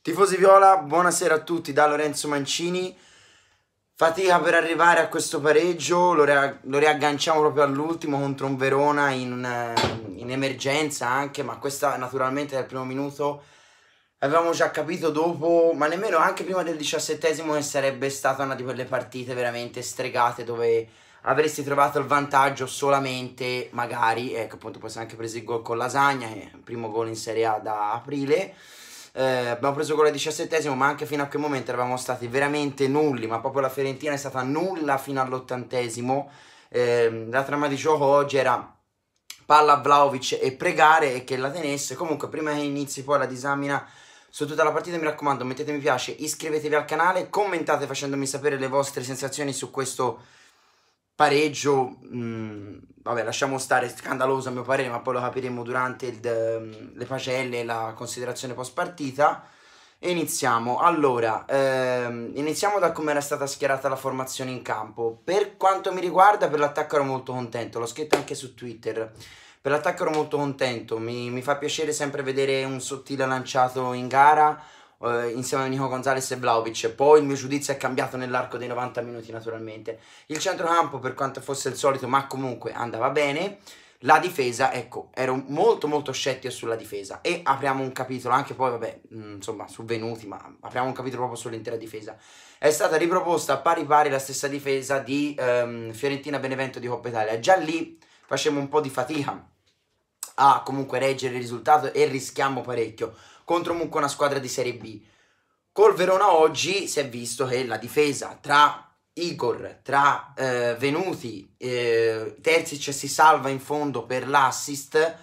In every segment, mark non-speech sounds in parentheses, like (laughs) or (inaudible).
Tifosi Viola, buonasera a tutti da Lorenzo Mancini. Fatica per arrivare a questo pareggio, lo, rea- lo riagganciamo proprio all'ultimo contro un Verona in, eh, in emergenza anche, ma questa naturalmente dal primo minuto avevamo già capito dopo, ma nemmeno anche prima del diciassettesimo che sarebbe stata una di quelle partite veramente stregate dove avresti trovato il vantaggio solamente magari, ecco appunto poi si è anche preso il gol con Lasagna, primo gol in Serie A da aprile, eh, abbiamo preso gol al diciassettesimo ma anche fino a quel momento eravamo stati veramente nulli ma proprio la Fiorentina è stata nulla fino all'ottantesimo eh, la trama di gioco oggi era palla a Vlaovic e pregare e che la tenesse comunque prima che inizi poi la disamina su tutta la partita mi raccomando mettete mi piace iscrivetevi al canale commentate facendomi sapere le vostre sensazioni su questo pareggio, mh, mm, vabbè lasciamo stare, scandaloso a mio parere, ma poi lo capiremo durante il, mm, le pacelle la considerazione post partita. iniziamo, allora, ehm, iniziamo da come era stata schierata la formazione in campo. Per quanto mi riguarda, per l'attacco ero molto contento, l'ho scritto anche su Twitter. Per l'attacco ero molto contento, mi, mi fa piacere sempre vedere un sottile lanciato in gara eh, insieme a Nico Gonzalez e Vlaovic, poi il mio giudizio è cambiato nell'arco dei 90 minuti naturalmente. Il centrocampo per quanto fosse il solito, ma comunque andava bene. La difesa, ecco, ero molto molto scettico sulla difesa e apriamo un capitolo, anche poi vabbè, mm, insomma, su Venuti, ma apriamo un capitolo proprio sull'intera difesa. È stata riproposta pari pari la stessa difesa di ehm, Fiorentina-Benevento di Coppa Italia. Già lì facevamo un po' di fatica a comunque reggere il risultato e rischiamo parecchio contro comunque una squadra di Serie B. Col Verona oggi si è visto che la difesa tra Igor, tra eh, Venuti, eh, Terzic si salva in fondo per l'assist,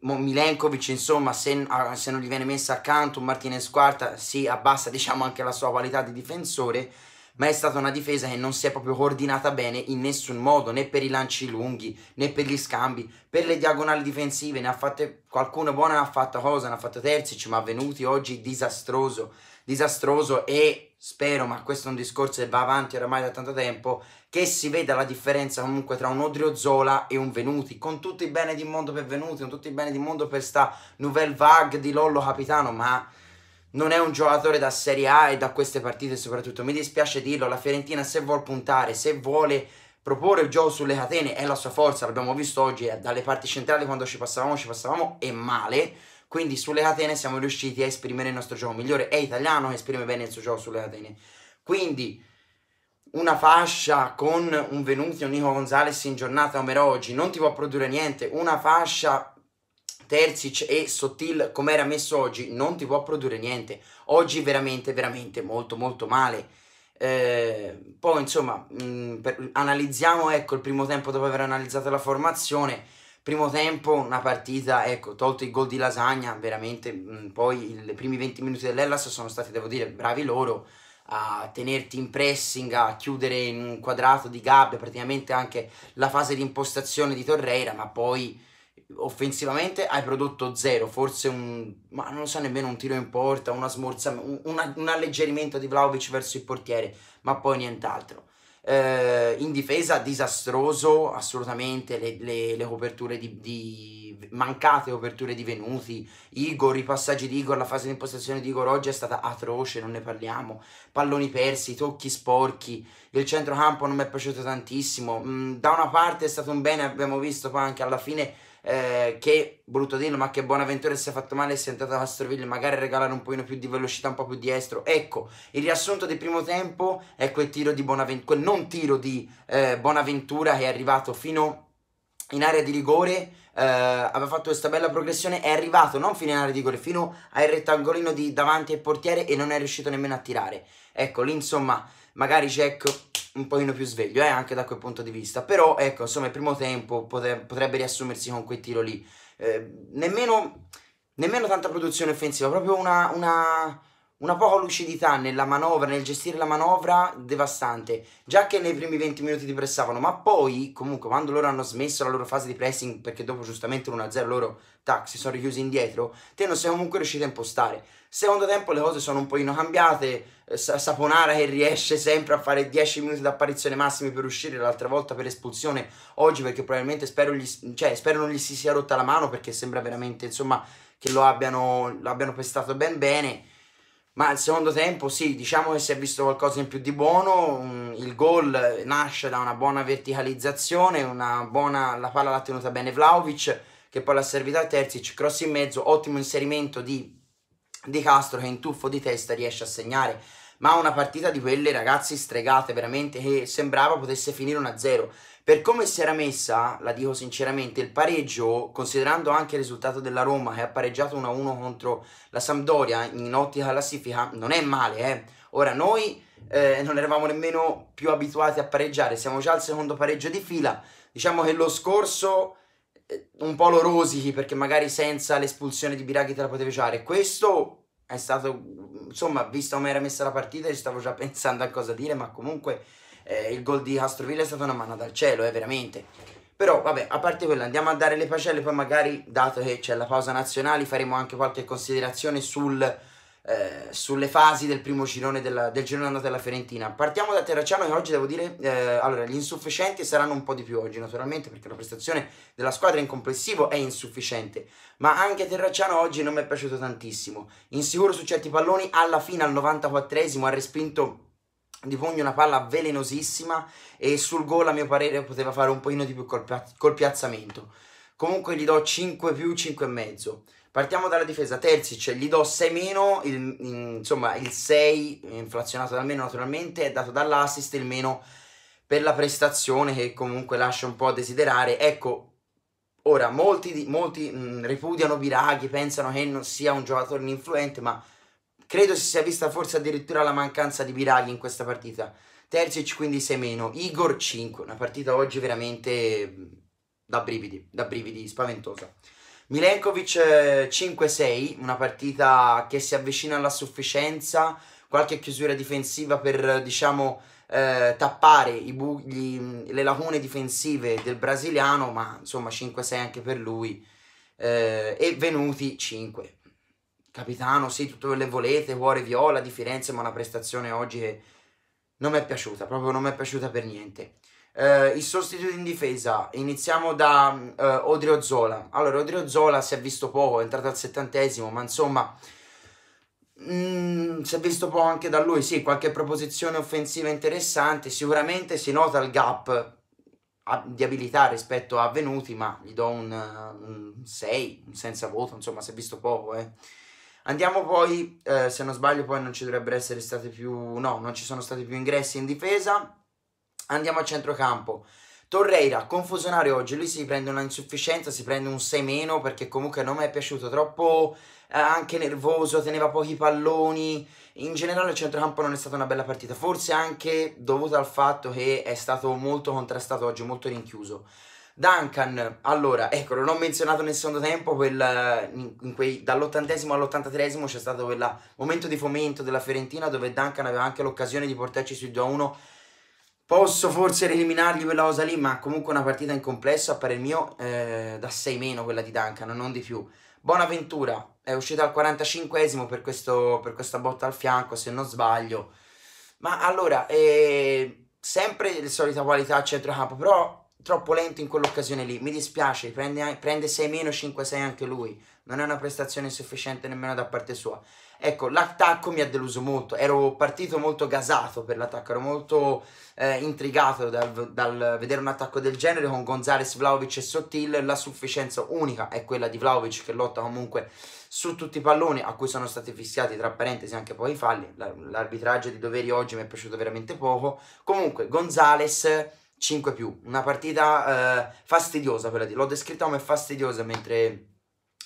Milenkovic insomma se, ah, se non gli viene messa accanto Martinez quarta si abbassa diciamo anche la sua qualità di difensore ma è stata una difesa che non si è proprio coordinata bene in nessun modo, né per i lanci lunghi, né per gli scambi, per le diagonali difensive, ne ha fatte qualcuno buona, ne ha fatta cosa, ne ha fatto Terzic, ma Venuti oggi disastroso, disastroso e spero, ma questo è un discorso che va avanti oramai da tanto tempo, che si veda la differenza comunque tra un Odrio Zola e un Venuti, con tutti i bene di mondo per Venuti, con tutti i bene di mondo per sta nouvelle vague di Lollo Capitano, ma non è un giocatore da Serie A e da queste partite soprattutto. Mi dispiace dirlo, la Fiorentina se vuole puntare, se vuole proporre il gioco sulle catene è la sua forza, l'abbiamo visto oggi dalle parti centrali quando ci passavamo, ci passavamo e male. Quindi sulle catene siamo riusciti a esprimere il nostro gioco migliore. È italiano che esprime bene il suo gioco sulle catene. Quindi una fascia con un Venuti un Nico Gonzalez in giornata come oggi non ti può produrre niente. Una fascia Terzic e Sottil come era messo oggi non ti può produrre niente. Oggi veramente, veramente molto molto male. Eh, poi insomma mh, mm, per, analizziamo ecco il primo tempo dopo aver analizzato la formazione. Primo tempo una partita, ecco, tolto il gol di Lasagna, veramente mh, mm, poi i primi 20 minuti dell'Ellas sono stati, devo dire, bravi loro a tenerti in pressing, a chiudere in un quadrato di gabbia praticamente anche la fase di impostazione di Torreira, ma poi offensivamente hai prodotto zero, forse un, ma non lo so nemmeno, un tiro in porta, una smorza, un, un alleggerimento di Vlaovic verso il portiere, ma poi nient'altro. Eh, in difesa disastroso assolutamente le, le, le coperture di, di, mancate coperture di Venuti Igor, i passaggi di Igor la fase di impostazione di Igor oggi è stata atroce non ne parliamo, palloni persi tocchi sporchi, il centrocampo non mi è piaciuto tantissimo, mm, da una parte è stato un bene abbiamo visto poi anche alla fine eh, che brutto dirlo, ma che Bonaventura si è fatto male e si è andato a Castroville, magari regalare un pochino più di velocità, un po' più di estro. Ecco, il riassunto del primo tempo è quel tiro di Bonaventura, quel non tiro di eh, Bonaventura che è arrivato fino in area di rigore. Eh, aveva fatto questa bella progressione, è arrivato non fino in area di rigore, fino al rettangolino di davanti al portiere e non è riuscito nemmeno a tirare. Ecco, lì insomma, magari Jack un pochino più sveglio, eh, anche da quel punto di vista. Però, ecco, insomma, il primo tempo potrebbe riassumersi con quel tiro lì. Eh, nemmeno, nemmeno tanta produzione offensiva, proprio una, una una poca lucidità nella manovra, nel gestire la manovra devastante, già che nei primi 20 minuti ti pressavano, ma poi comunque quando loro hanno smesso la loro fase di pressing, perché dopo giustamente 1 0 loro tac, si sono richiusi indietro, te non sei comunque riuscito a impostare. Secondo tempo le cose sono un pochino cambiate, eh, Saponara che riesce sempre a fare 10 minuti d'apparizione massimi per uscire, l'altra volta per espulsione, oggi perché probabilmente spero, gli, cioè, spero non gli si sia rotta la mano perché sembra veramente insomma che lo abbiano, lo abbiano pestato ben bene ma al secondo tempo sì, diciamo che si è visto qualcosa in più di buono, mm, il gol eh, nasce da una buona verticalizzazione, una buona, la palla l'ha tenuta bene Vlaovic che poi l'ha servita a Terzic, cross in mezzo, ottimo inserimento di, di Castro che in tuffo di testa riesce a segnare ma una partita di quelle ragazzi stregate veramente che sembrava potesse finire 1-0. Per come si era messa, la dico sinceramente, il pareggio, considerando anche il risultato della Roma che ha pareggiato 1-1 contro la Sampdoria in ottica classifica, non è male, eh. Ora noi eh, non eravamo nemmeno più abituati a pareggiare, siamo già al secondo pareggio di fila. Diciamo che lo scorso eh, un po' lo rosichi perché magari senza l'espulsione di Biraghi te la potevi giocare. Questo è stato insomma, visto come era messa la partita, ci stavo già pensando a cosa dire, ma comunque eh, il gol di Castroville è stata una mano dal cielo, eh, veramente. Però, vabbè, a parte quello, andiamo a dare le pagelle, poi magari, dato che c'è la pausa nazionale, faremo anche qualche considerazione sul eh, sulle fasi del primo girone della, del girone andato della Fiorentina. Partiamo da Terracciano e oggi devo dire, eh, allora, gli insufficienti saranno un po' di più oggi naturalmente perché la prestazione della squadra in complessivo è insufficiente, ma anche Terracciano oggi non mi è piaciuto tantissimo, insicuro su certi palloni, alla fine al 94esimo ha respinto di Pugno una palla velenosissima e sul gol a mio parere poteva fare un pochino di più col, col piazzamento. Comunque gli do 5 più 5,5. Partiamo dalla difesa, Terzic cioè, gli do 6 meno, il, insomma il 6 inflazionato dal meno naturalmente è dato dall'assist, il meno per la prestazione che comunque lascia un po' a desiderare. Ecco, ora molti, molti mh, ripudiano Biraghi, pensano che non sia un giocatore influente, ma credo si sia vista forse addirittura la mancanza di Biraghi in questa partita. Terzic quindi 6 meno, Igor 5, una partita oggi veramente da brividi, da brividi, spaventosa. Milenkovic 5-6, eh, una partita che si avvicina alla sufficienza, qualche chiusura difensiva per diciamo eh, tappare bugli, le lacune difensive del brasiliano, ma insomma 5-6 anche per lui. Eh, e Venuti 5. Capitano, sì, tutto quello che volete, cuore viola di Firenze, ma una prestazione oggi che non mi è piaciuta, proprio non mi è piaciuta per niente. Uh, eh, I sostituti in difesa, iniziamo da uh, Odrio Zola. Allora, Odrio Zola si è visto poco, è entrato al settantesimo, ma insomma, mh, mm, si è visto poco anche da lui. Sì, qualche proposizione offensiva interessante. Sicuramente si nota il gap a, ah, di abilità rispetto a Venuti, ma gli do un, 6, un senza voto, insomma, si è visto poco. Eh. Andiamo poi, eh, se non sbaglio, poi non ci dovrebbero essere stati più, no, non ci sono stati più ingressi in difesa. Andiamo a centrocampo. Torreira, confusionario oggi, lui si prende una insufficienza, si prende un 6 meno perché comunque non mi è piaciuto, troppo eh, anche nervoso, teneva pochi palloni, in generale il centrocampo non è stata una bella partita, forse anche dovuta al fatto che è stato molto contrastato oggi, molto rinchiuso. Duncan, allora, ecco, non ho menzionato nel secondo tempo, dall'ottantesimo all'ottantatreesimo c'è stato quel momento di fomento della Fiorentina dove Duncan aveva anche l'occasione di portarci sui 2-1 Posso forse eliminargli quella cosa lì, ma comunque una partita in complesso, a parer mio, eh, da 6 meno quella di Duncan, non di più. Bonaventura è uscita al 45esimo per, questo, per questa botta al fianco, se non sbaglio. Ma allora, eh, sempre di solita qualità a centrocampo, ah, però troppo lento in quell'occasione lì. Mi dispiace, prende, prende 6 meno, 5-6 anche lui. Non è una prestazione sufficiente nemmeno da parte sua. Ecco, l'attacco mi ha deluso molto, ero partito molto gasato per l'attacco, ero molto eh, intrigato dal, dal, vedere un attacco del genere con Gonzales, Vlaovic e Sottil, la sufficienza unica è quella di Vlaovic che lotta comunque su tutti i palloni a cui sono stati fissiati tra parentesi anche poi i falli, l'arbitraggio di doveri oggi mi è piaciuto veramente poco, comunque Gonzales 5 più, una partita eh, fastidiosa quella di, l'ho descritta come fastidiosa mentre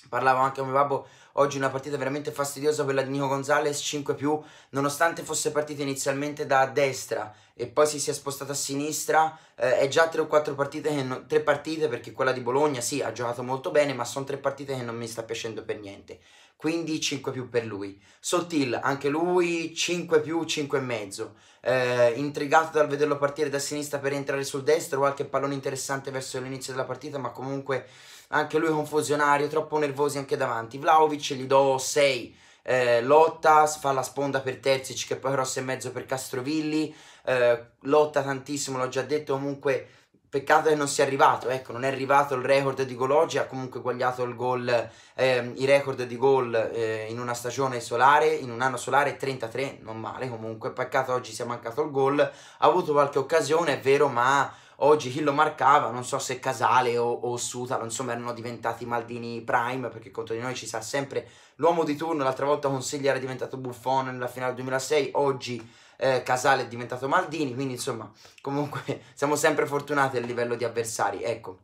Parlavo anche con mio babbo, oggi una partita veramente fastidiosa quella di Nico Gonzalez, 5 più, nonostante fosse partita inizialmente da destra e poi si sia spostata a sinistra, eh, è già 3 o 4 partite, che non, 3 partite perché quella di Bologna sì ha giocato molto bene, ma sono 3 partite che non mi sta piacendo per niente, quindi 5 più per lui. Sottil, anche lui 5 più, 5 e mezzo, eh, intrigato dal vederlo partire da sinistra per entrare sul destro, qualche pallone interessante verso l'inizio della partita, ma comunque anche lui confusionario, troppo nervosi anche davanti. Vlaovic gli do 6. Eh, lotta, fa la sponda per Terzic che poi cross e mezzo per Castrovilli, eh, lotta tantissimo, l'ho già detto comunque peccato che non sia arrivato, ecco non è arrivato il record di Gologi, ha comunque guagliato il gol, eh, i record di gol eh, in una stagione solare, in un anno solare 33, non male comunque, peccato oggi sia mancato il gol, ha avuto qualche occasione è vero ma Oggi chi lo marcava, non so se Casale o, o Sutalo, insomma erano diventati Maldini Prime, perché contro di noi ci sa sempre l'uomo di turno, l'altra volta Consigli era diventato Buffon nella finale 2006, oggi eh, Casale è diventato Maldini, quindi insomma comunque (laughs) siamo sempre fortunati a livello di avversari, ecco.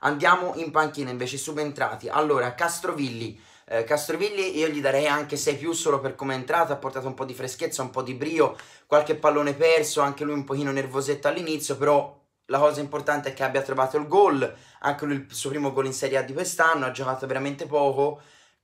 Andiamo in panchina invece subentrati. Allora, Castrovilli eh, Castrovilli io gli darei anche 6 più solo per come è entrato, ha portato un po' di freschezza, un po' di brio, qualche pallone perso, anche lui un pochino nervosetto all'inizio, però la cosa importante è che abbia trovato il gol, anche lui il suo primo gol in Serie A di quest'anno, ha giocato veramente poco,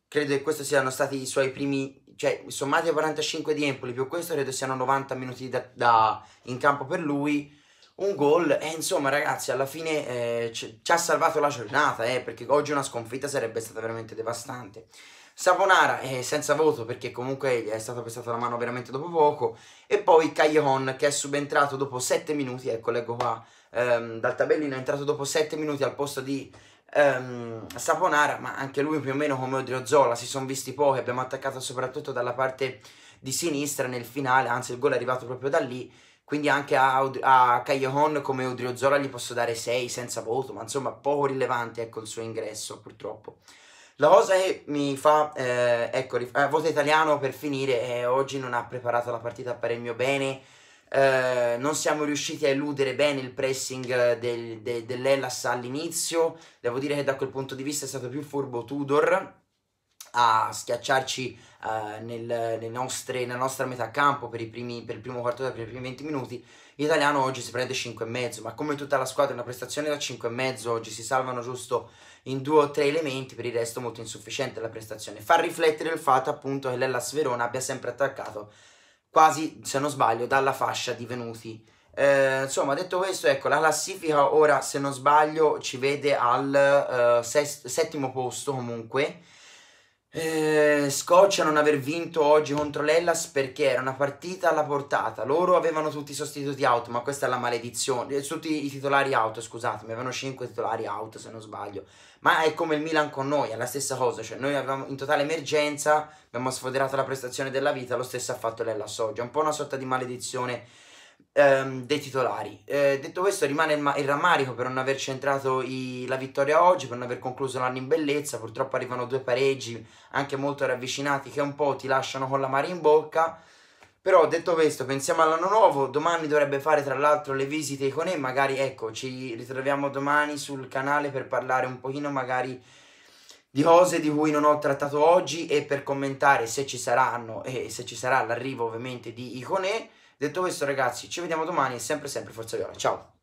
credo che questi siano stati i suoi primi, cioè sommati ai 45 di Empoli più questo credo siano 90 minuti da, da, in campo per lui, un gol e insomma ragazzi alla fine eh, ci, ha salvato la giornata eh, perché oggi una sconfitta sarebbe stata veramente devastante. Saponara è eh, senza voto perché comunque gli è stata prestata la mano veramente dopo poco e poi Callejon che è subentrato dopo 7 minuti, ecco leggo qua ehm, dal tabellino, è entrato dopo 7 minuti al posto di ehm, Saponara ma anche lui più o meno come Zola si sono visti pochi, abbiamo attaccato soprattutto dalla parte di sinistra nel finale, anzi il gol è arrivato proprio da lì quindi anche a, Aud- a Callejon come Udrio Zola gli posso dare 6 senza voto, ma insomma poco rilevante ecco il suo ingresso purtroppo. La cosa che mi fa, eh, ecco, rif- eh, voto italiano per finire, eh, oggi non ha preparato la partita per il mio bene, eh, non siamo riusciti a eludere bene il pressing del, de- dell'Ellas all'inizio, devo dire che da quel punto di vista è stato più furbo Tudor, a schiacciarci uh, nel, nostre, nella nostra metà campo per, primi, per il primo quarto d'ora, per i primi 20 minuti, l'italiano oggi si prende 5,5, ma come tutta la squadra una prestazione da 5,5, oggi si salvano giusto in due o tre elementi, per il resto molto insufficiente la prestazione. Fa riflettere il fatto appunto che l'Ellas Verona abbia sempre attaccato quasi, se non sbaglio, dalla fascia di Venuti. Eh, insomma, detto questo, ecco, la classifica ora, se non sbaglio, ci vede al eh, sesto, settimo posto comunque, eh, scoccia non aver vinto oggi contro l'Ellas perché era una partita alla portata. Loro avevano tutti i sostituti out, ma questa è la maledizione. Eh, tutti i titolari out, scusatemi, avevano 5 titolari out se non sbaglio. Ma è come il Milan con noi, è la stessa cosa. Cioè, noi avevamo in totale emergenza, abbiamo sfoderato la prestazione della vita, lo stesso ha fatto l'Ellas oggi. È un po' una sorta di maledizione ehm, dei titolari. Eh, detto questo rimane il, il, rammarico per non aver centrato i- la vittoria oggi, per non aver concluso l'anno in bellezza, purtroppo arrivano due pareggi anche molto ravvicinati che un po' ti lasciano con la mare in bocca. Però detto questo, pensiamo all'anno nuovo, domani dovrebbe fare tra l'altro le visite con e magari ecco, ci ritroviamo domani sul canale per parlare un pochino magari di cose di cui non ho trattato oggi e per commentare se ci saranno e se ci sarà l'arrivo ovviamente di Icone Detto questo ragazzi, ci vediamo domani e sempre sempre Forza Viola. Ciao!